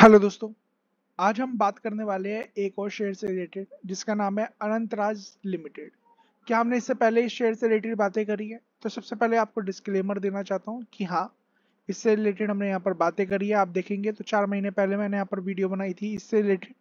hello दोस्तों आज हम बात करने वाले हैं एक और शेयर से रिलेटेड जिसका नाम है अनंतराज लिमिटेड क्या हमने इससे पहले इस शेयर से रिलेटेड बातें करी है तो सबसे पहले आपको डिस्क्लेमर देना चाहता हूँ कि हाँ इससे रिलेटेड हमने यहाँ पर बातें करी है आप देखेंगे तो चार महीने पहले मैंने यहाँ पर वीडियो बनाई थी इससे रिलेटेड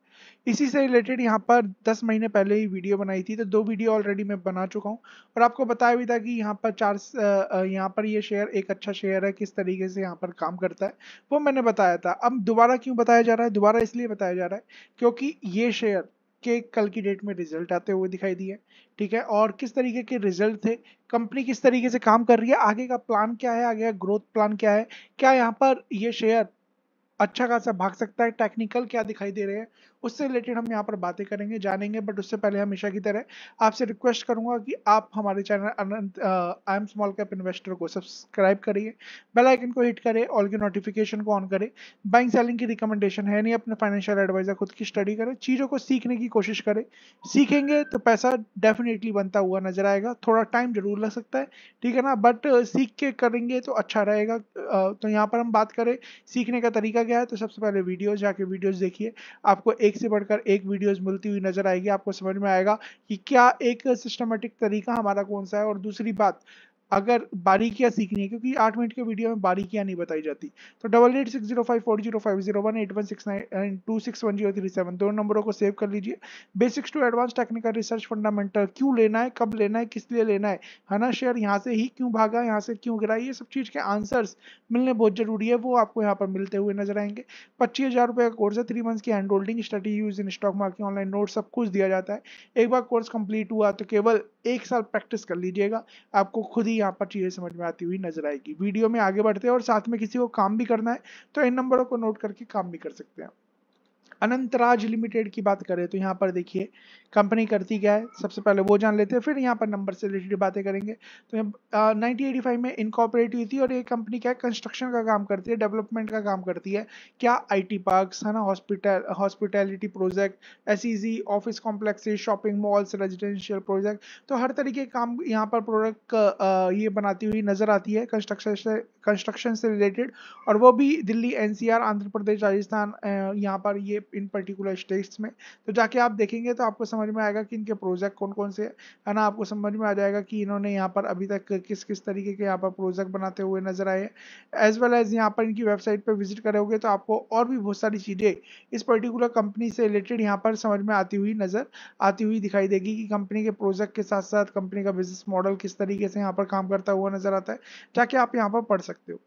इसी से रिलेटेड यहाँ पर 10 महीने पहले ही वीडियो बनाई थी तो दो वीडियो ऑलरेडी मैं बना चुका हूँ और आपको बताया भी था कि यहाँ पर चार यहाँ पर ये यह शेयर एक अच्छा शेयर है किस तरीके से यहाँ पर काम करता है वो मैंने बताया था अब दोबारा क्यों बताया जा रहा है दोबारा इसलिए बताया जा रहा है क्योंकि ये शेयर के कल की डेट में रिजल्ट आते हुए दिखाई दिए ठीक है और किस तरीके के रिजल्ट थे कंपनी किस तरीके से काम कर रही है आगे का प्लान क्या है आगे का ग्रोथ प्लान क्या है क्या यहाँ पर ये शेयर अच्छा खासा भाग सकता है टेक्निकल क्या दिखाई दे रहे हैं उससे रिलेटेड हम यहाँ पर बातें करेंगे जानेंगे बट उससे पहले हमेशा की तरह आपसे रिक्वेस्ट करूंगा कि आप हमारे चैनल अनंत I am small cap investor को सब्सक्राइब करिए बेल आइकन को हिट करें ऑल की नोटिफिकेशन को ऑन करें बैंक सेलिंग की रिकमेंडेशन है नहीं अपने फाइनेंशियल एडवाइजर खुद की स्टडी करें चीज़ों को सीखने की कोशिश करें सीखेंगे तो पैसा डेफिनेटली बनता हुआ नजर आएगा थोड़ा टाइम जरूर लग सकता है ठीक है ना बट सीख के करेंगे तो अच्छा रहेगा तो यहाँ पर हम बात करें सीखने का तरीका गया है तो सबसे पहले वीडियोज जाके वीडियोज देखिए आपको एक से बढ़कर एक वीडियोज मिलती हुई नजर आएगी आपको समझ में आएगा कि क्या एक सिस्टमेटिक तरीका हमारा कौन सा है और दूसरी बात अगर बारीकियां सीखनी है क्योंकि आठ मिनट के वीडियो में बारीकियाँ नहीं बताई जाती तो double eight six zero five four zero five zero one eight one six nine two six one zero three seven दोनों नंबरों को सेव कर लीजिए basics to advance technical research fundamental क्यों लेना है कब लेना है किस लिए लेना है है ना शेयर यहाँ से ही क्यों भागा यहाँ से क्यों गिरा ये सब चीज़ के आंसर्स मिलने बहुत जरूरी है वो आपको यहाँ पर मिलते हुए नजर आएंगे पच्चीस हज़ार रुपये का कोर्स है थ्री मंथ्स की hand holding study use in stock market online note सब कुछ दिया जाता है एक बार कोर्स कंप्लीट हुआ तो केवल एक साल प्रैक्टिस कर लीजिएगा आपको खुद ही यहाँ पर चीज़ें समझ में आती हुई नजर आएगी वीडियो में आगे बढ़ते हैं और साथ में किसी को काम भी करना है तो इन नंबरों को नोट करके काम भी कर सकते हैं अनंतराज लिमिटेड की बात करें तो यहाँ पर देखिए कंपनी करती क्या है सबसे पहले वो जान लेते हैं फिर यहाँ पर नंबर से रिलेटेड बातें करेंगे तो नाइनटीन एटी फाइव में इनकॉपरेट हुई थी और ये कंपनी क्या है कंस्ट्रक्शन का काम करती है डेवलपमेंट का काम करती है क्या आई टी पार्क है ना hospital hospitality projects office complexes shopping malls residential project तो हर तरीके काम यहाँ पर प्रोडक्ट ये बनाती हुई नजर आती है कंस्ट्रक्शन से कंस्ट्रक्शन से रिलेटेड और वो भी दिल्ली एन आंध्र प्रदेश राजस्थान यहाँ पर ये इन पर्टिकुलर स्टेट्स में तो जाके आप देखेंगे तो आपको समझ समझ में आएगा कि इनके प्रोजेक्ट कौन कौन से है ना आपको समझ में आ जाएगा कि इन्होंने यहाँ पर अभी तक किस किस तरीके के यहाँ पर प्रोजेक्ट बनाते हुए नजर आए एज वेल एज यहाँ पर इनकी वेबसाइट पर विजिट करोगे तो आपको और भी बहुत सारी चीज़ें इस पर्टिकुलर कंपनी से रिलेटेड यहाँ पर समझ में आती हुई नज़र आती हुई दिखाई देगी कि कंपनी के प्रोजेक्ट के साथ साथ कंपनी का बिजनेस मॉडल किस तरीके से यहाँ पर काम करता हुआ नजर आता है ताकि आप यहाँ पर पढ़ सकते हो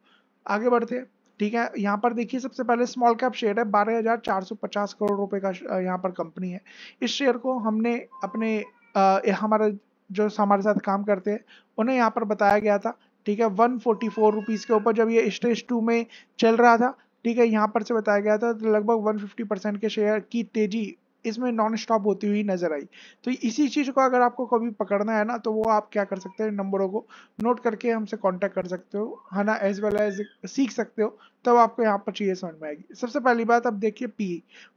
आगे बढ़ते हैं ठीक है यहाँ पर देखिए सबसे पहले स्मॉल कैप शेयर है 12,450 करोड़ रुपए का यहाँ पर कंपनी है इस शेयर को हमने अपने आ, जो हमारे साथ काम करते हैं उन्हें यहाँ पर बताया गया था ठीक है वन फोर्टी फोर रुपीज़ के ऊपर जब ये स्टेज टू में चल रहा था ठीक है यहाँ पर से बताया गया था तो लगभग वन फिफ्टी परसेंट के शेयर की तेजी इसमें नॉन स्टॉप होती हुई नजर आई तो इसी चीज़ को अगर आपको कभी पकड़ना है ना तो वो आप क्या कर सकते हैं नंबरों को नोट करके हमसे कांटेक्ट कर सकते हो है ना एज वेल एज सीख सकते हो तब आपको यहाँ पर चीज़ें समझ में आएगी सबसे पहली बात आप देखिए पी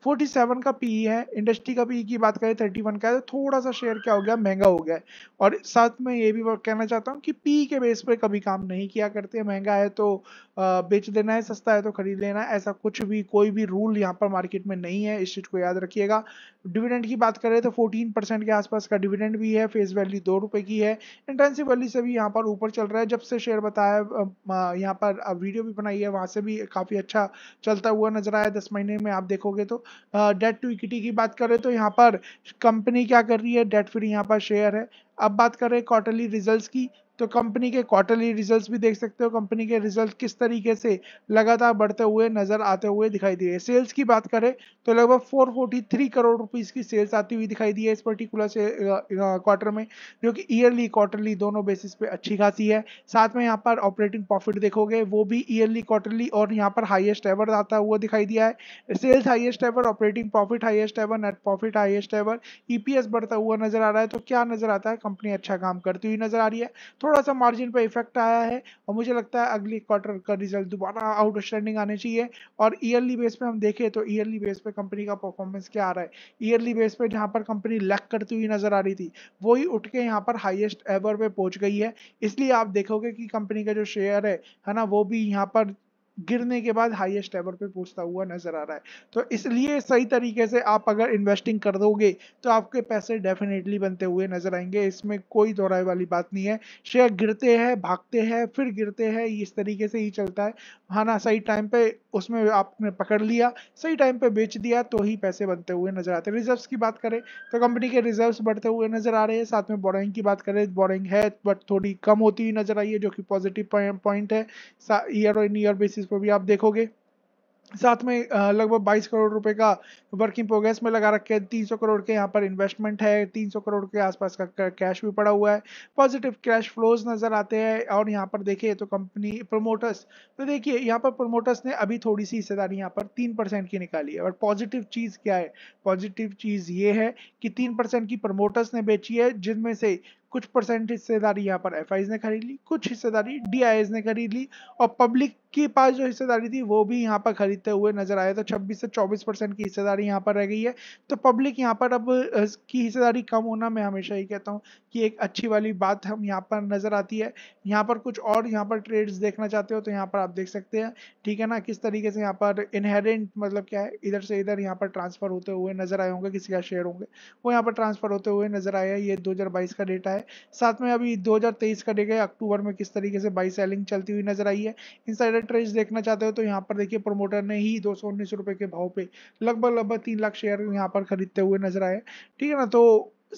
फोर्टी सेवन का पी है इंडस्ट्री का पी की बात करें थर्टी वन का है तो थोड़ा सा शेयर क्या हो गया महंगा हो गया है और साथ में ये भी कहना चाहता हूँ कि पी के बेस पर कभी काम नहीं किया करते महंगा है तो बेच देना है सस्ता है तो खरीद लेना है ऐसा कुछ भी कोई भी रूल यहाँ पर मार्केट में नहीं है इस चीज़ को याद रखिएगा डिविडेंड की बात करें तो फोर्टीन के आसपास का डिविडेंड भी है फेस वैल्यू दो रुपये की है इंटेंसिव वैल्यू से भी यहाँ पर ऊपर चल रहा है जब से शेयर बताया यहाँ पर वीडियो भी बनाई है वहाँ से भी भी काफ़ी अच्छा चलता हुआ नजर आया दस महीने में आप देखोगे तो डेट टू इक्विटी की बात करें तो यहाँ पर कंपनी क्या कर रही है डेट फ्री यहाँ पर शेयर है अब बात करें क्वार्टरली रिजल्ट्स की तो कंपनी के क्वार्टरली रिजल्ट्स भी देख सकते हो कंपनी के रिजल्ट किस तरीके से लगातार बढ़ते हुए नजर आते हुए दिखाई दिए सेल्स की बात करें तो लगभग 443 करोड़ रुपीस की सेल्स आती हुई दिखाई दी है इस पर्टिकुलर से क्वार्टर में जो कि ईयरली क्वार्टरली दोनों बेसिस पे अच्छी खासी है साथ में यहाँ पर ऑपरेटिंग प्रॉफिट देखोगे वो भी ईयरली क्वार्टरली और यहाँ पर हाइएस्ट एवर आता हुआ दिखाई दिया है sales highest ever operating profit highest ever net profit highest ever EPS बढ़ता हुआ नजर आ रहा है तो क्या नजर आता है कंपनी अच्छा काम करती हुई नजर आ रही है तो थोड़ा सा मार्जिन पर इफेक्ट आया है और मुझे लगता है अगली क्वार्टर का रिजल्ट दोबारा आउटस्टैंडिंग आने चाहिए और ईयरली बेस पे हम देखें तो ईयरली बेस पे कंपनी का परफॉर्मेंस क्या आ रहा है ईयरली बेस पे जहाँ पर कंपनी लैक करती हुई नजर आ रही थी वही उठ के यहाँ पर हाइएस्ट एवर पे पहुँच गई है इसलिए आप देखोगे कि कंपनी का जो शेयर है है ना वो भी यहाँ पर गिरने के बाद हाईएस्ट लेवल पे पहुंचता हुआ नजर आ रहा है तो इसलिए सही तरीके से आप अगर इन्वेस्टिंग कर दोगे तो आपके पैसे डेफिनेटली बनते हुए नजर आएंगे इसमें कोई दोहराए वाली बात नहीं है शेयर गिरते हैं भागते हैं फिर गिरते हैं इस तरीके से ही चलता है हाँ ना सही टाइम पे उसमें आपने पकड़ लिया सही टाइम पे बेच दिया तो ही पैसे बनते हुए नजर आते हैं रिजर्व्स की बात करें तो कंपनी के रिजर्व्स बढ़ते हुए नजर आ रहे हैं साथ में बोरिंग की बात करें बोरिंग है बट थोड़ी कम होती हुई नजर आई है जो कि पॉजिटिव पॉइंट है year on year basis basis पर भी आप देखोगे साथ में लगभग 22 करोड़ रुपए का वर्किंग प्रोग्रेस में लगा रखे हैं 300 करोड़ के यहाँ पर इन्वेस्टमेंट है 300 करोड़ के आसपास का कैश भी पड़ा हुआ है पॉजिटिव कैश फ्लोज नज़र आते हैं और यहाँ पर देखिए तो कंपनी प्रमोटर्स तो देखिए यहाँ पर प्रमोटर्स ने अभी थोड़ी सी हिस्सेदारी यहाँ पर तीन की निकाली है और पॉजिटिव चीज़ क्या है पॉजिटिव चीज़ ये है कि तीन की प्रमोटर्स ने बेची है जिनमें से कुछ परसेंट हिस्सेदारी यहाँ पर एफ ने खरीद ली कुछ हिस्सेदारी डी ने खरीद ली और पब्लिक के पास जो हिस्सेदारी थी वो भी यहाँ पर खरीदते हुए नजर आए तो 26 से 24 परसेंट की हिस्सेदारी यहाँ पर रह गई है तो पब्लिक यहाँ पर अब की हिस्सेदारी कम होना मैं हमेशा ही कहता हूँ कि एक अच्छी वाली बात हम यहाँ पर नजर आती है यहाँ पर कुछ और यहाँ पर ट्रेड्स देखना चाहते हो तो यहाँ पर आप देख सकते हैं ठीक है ना किस तरीके से यहाँ पर इनहेरेंट मतलब क्या है इधर से इधर यहाँ पर ट्रांसफर होते हुए नजर आए होंगे किसी का शेयर होंगे वो यहाँ पर ट्रांसफर होते हुए नजर आया ये दो का डेटा है साथ में अभी 2023 का डेट है अक्टूबर में किस तरीके से बाई सेलिंग चलती हुई नजर आई है इनसाइडर ट्रेड्स देखना चाहते हो तो यहाँ पर देखिए प्रोमोटर ने ही दो रुपए के भाव पे लगभग लगभग तीन लाख शेयर यहाँ पर खरीदते हुए नजर आए ठीक है ना तो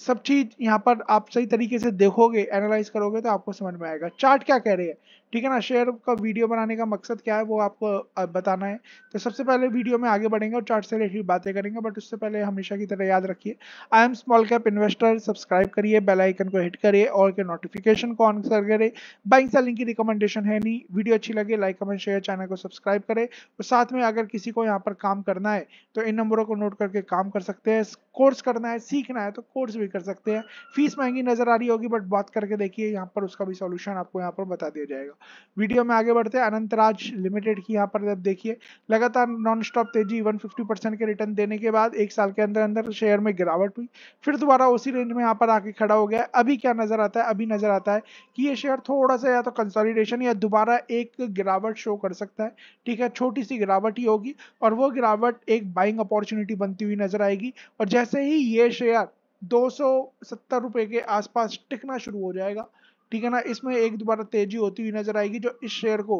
सब चीज यहाँ पर आप सही तरीके से देखोगे एनालाइज करोगे तो आपको समझ में आएगा चार्ट क्या कह रहे हैं ठीक है ना शेयर का वीडियो बनाने का मकसद क्या है वो आपको बताना है तो सबसे पहले वीडियो में आगे बढ़ेंगे और चार्ट से रिलेटेड बातें करेंगे बट उससे पहले हमेशा की तरह याद रखिए I am small cap investor subscribe करिए बेल आइकन को हिट करिए और के नोटिफिकेशन को ऑन कर करें बाइंग सेलिंग की रिकमेंडेशन है नहीं वीडियो अच्छी लगे लाइक कमेंट शेयर चैनल को सब्सक्राइब करें और साथ में अगर किसी को यहाँ पर काम करना है तो इन नंबरों को नोट करके काम कर सकते हैं कोर्स करना है सीखना है तो कोर्स भी कर सकते हैं फीस महंगी नजर आ रही होगी बट बात करके देखिए यहाँ पर उसका भी सोल्यूशन आपको यहाँ पर बता दिया जाएगा वीडियो में आगे बढ़ते हैं अनंतराज लिमिटेड की यहाँ पर देखिए लगातार नॉन स्टॉप तेजी 150 परसेंट के रिटर्न देने के बाद एक साल के अंदर अंदर शेयर में गिरावट हुई फिर दोबारा उसी रेंज में यहाँ पर आके खड़ा हो गया अभी क्या नजर आता है अभी नजर आता है कि ये शेयर थोड़ा सा या तो कंसॉलिडेशन या दोबारा एक गिरावट शो कर सकता है ठीक है छोटी सी गिरावट ही होगी और वो गिरावट एक बाइंग अपॉर्चुनिटी बनती हुई नजर आएगी और जैसे ही ये शेयर दो सौ के आसपास टिकना शुरू हो जाएगा ठीक है ना इसमें एक दोबारा तेजी होती हुई नजर आएगी जो इस शेयर को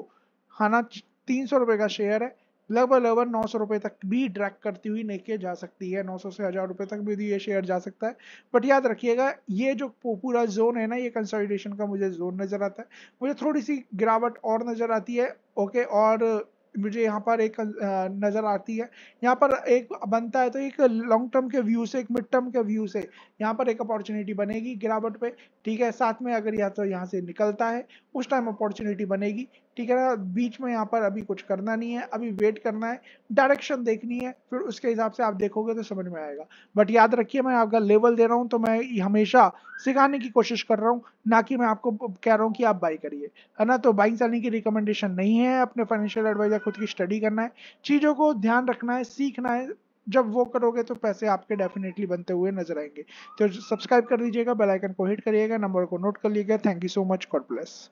हाना तीन सौ रुपए का शेयर है लगभग लगभग नौ सौ रुपए तक भी ड्रैक करती हुई लेके जा सकती है नौ सौ से हजार रुपए तक भी ये शेयर जा सकता है बट याद रखिएगा ये जो पूरा जोन है ना ये कंसोलिडेशन का मुझे जोन नजर आता है मुझे थोड़ी सी गिरावट और नजर आती है ओके और मुझे यहाँ पर एक नज़र आती है यहाँ पर एक बनता है तो एक लॉन्ग टर्म के व्यू से एक मिड टर्म के व्यू से यहाँ पर एक अपॉर्चुनिटी बनेगी गिरावट पे ठीक है साथ में अगर या तो यहाँ से निकलता है उस टाइम अपॉर्चुनिटी बनेगी ठीक है ना बीच में यहाँ पर अभी कुछ करना नहीं है अभी वेट करना है डायरेक्शन देखनी है फिर उसके हिसाब से आप देखोगे तो समझ में आएगा बट याद रखिए मैं आपका लेवल दे रहा हूँ तो मैं हमेशा सिखाने की कोशिश कर रहा हूँ ना कि मैं आपको कह रहा हूँ कि आप बाई करिए है ना तो बाइंग सेलिंग की रिकमेंडेशन नहीं है अपने फाइनेंशियल एडवाइजर खुद की स्टडी करना है चीज़ों को ध्यान रखना है सीखना है जब वो करोगे तो पैसे आपके डेफिनेटली बनते हुए नजर आएंगे तो सब्सक्राइब कर दीजिएगा बेल आइकन को हिट करिएगा नंबर को नोट कर लीजिएगा thank you so much God bless